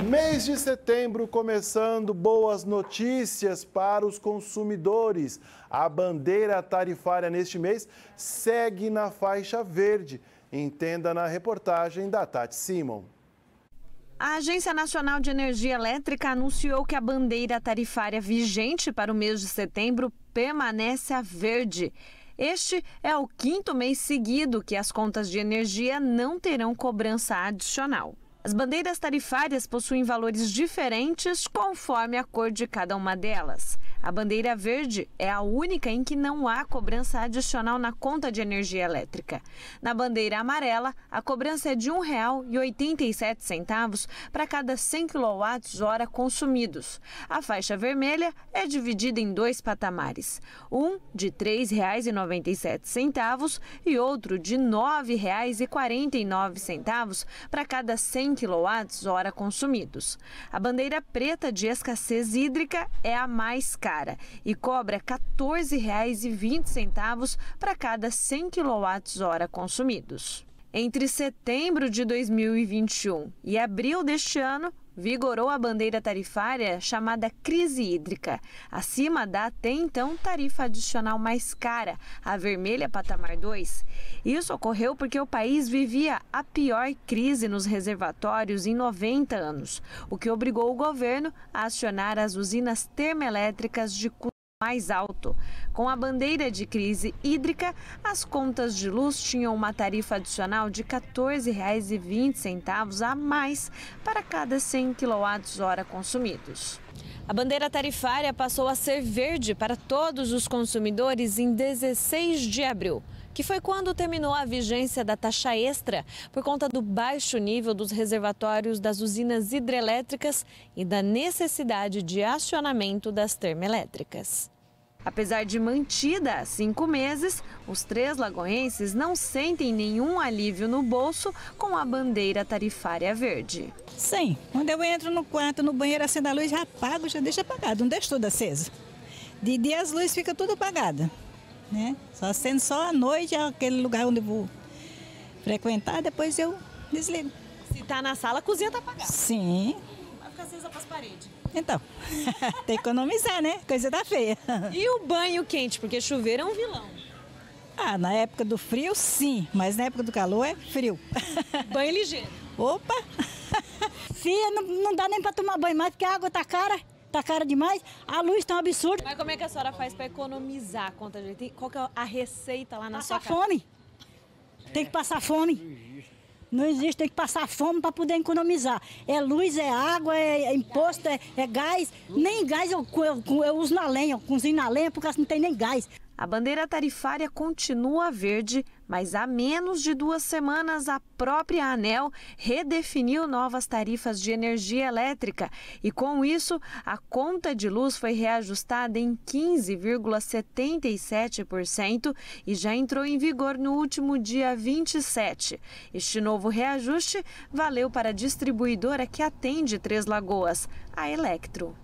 Mês de setembro começando, boas notícias para os consumidores. A bandeira tarifária neste mês segue na faixa verde. Entenda na reportagem da Tati Simon. A Agência Nacional de Energia Elétrica anunciou que a bandeira tarifária vigente para o mês de setembro permanece a verde. Este é o quinto mês seguido que as contas de energia não terão cobrança adicional. As bandeiras tarifárias possuem valores diferentes conforme a cor de cada uma delas. A bandeira verde é a única em que não há cobrança adicional na conta de energia elétrica. Na bandeira amarela, a cobrança é de R$ 1,87 para cada 100 kWh consumidos. A faixa vermelha é dividida em dois patamares, um de R$ 3,97 e outro de R$ 9,49 para cada 100 100 kWh consumidos. A bandeira preta de escassez hídrica é a mais cara e cobra R$ 14,20 para cada 100 kWh consumidos. Entre setembro de 2021 e abril deste ano, vigorou a bandeira tarifária chamada crise hídrica. Acima da até então tarifa adicional mais cara, a vermelha patamar 2. Isso ocorreu porque o país vivia a pior crise nos reservatórios em 90 anos, o que obrigou o governo a acionar as usinas termoelétricas de mais alto. Com a bandeira de crise hídrica, as contas de luz tinham uma tarifa adicional de R$ 14,20 a mais para cada 100 kWh consumidos. A bandeira tarifária passou a ser verde para todos os consumidores em 16 de abril, que foi quando terminou a vigência da taxa extra por conta do baixo nível dos reservatórios das usinas hidrelétricas e da necessidade de acionamento das termoelétricas. Apesar de mantida há cinco meses, os três lagoenses não sentem nenhum alívio no bolso com a bandeira tarifária verde. Sim, quando eu entro no quarto, no banheiro, acendo a luz, já apago, já deixa apagado, não deixo tudo acesa. De dia as luzes ficam tudo apagadas, né? Só acendo só à noite, aquele lugar onde eu vou frequentar, depois eu desligo. Se está na sala, a cozinha está apagada. Sim. Vai ficar acesa para as paredes. Então, tem que economizar, né? Coisa tá feia. E o banho quente, porque chover é um vilão. Ah, na época do frio, sim, mas na época do calor é frio. Banho ligeiro. Opa! Fia, não, não dá nem para tomar banho mais, porque a água tá cara tá cara demais, a luz tá um absurdo. Mas como é que a senhora faz para economizar conta gente? Qual que é a receita lá na passar sua casa? Passar fome. Tem que é. passar fome. Não existe, tem que passar fome para poder economizar. É luz, é água, é, é, imposto, é, é gás. Nem gás eu, eu, eu uso na lenha, eu cozinho na lenha porque assim não tem nem gás. A bandeira tarifária continua verde mas há menos de duas semanas a própria ANEL redefiniu novas tarifas de energia elétrica e, com isso, a conta de luz foi reajustada em 15,77% e já entrou em vigor no último dia 27. Este novo reajuste valeu para a distribuidora que atende Três Lagoas, a Electro.